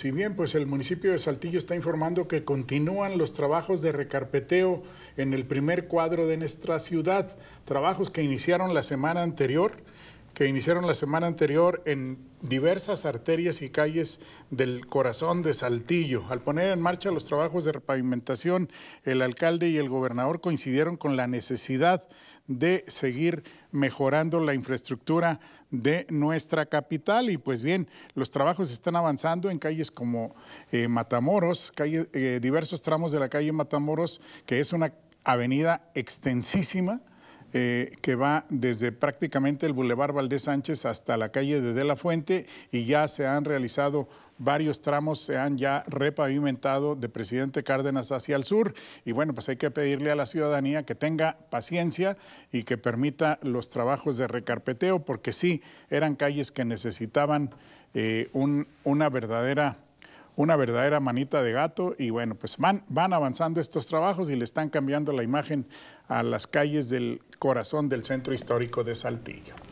Si bien, pues el municipio de Saltillo está informando que continúan los trabajos de recarpeteo en el primer cuadro de nuestra ciudad, trabajos que iniciaron la semana anterior que iniciaron la semana anterior en diversas arterias y calles del corazón de Saltillo. Al poner en marcha los trabajos de repavimentación, el alcalde y el gobernador coincidieron con la necesidad de seguir mejorando la infraestructura de nuestra capital. Y pues bien, los trabajos están avanzando en calles como eh, Matamoros, eh, diversos tramos de la calle Matamoros, que es una avenida extensísima eh, que va desde prácticamente el Boulevard Valdés Sánchez hasta la calle de De La Fuente y ya se han realizado varios tramos se han ya repavimentado de Presidente Cárdenas hacia el sur y bueno, pues hay que pedirle a la ciudadanía que tenga paciencia y que permita los trabajos de recarpeteo porque sí, eran calles que necesitaban eh, una verdadera una verdadera manita de gato y bueno, pues van, van avanzando estos trabajos y le están cambiando la imagen a las calles del corazón del centro histórico de Saltillo.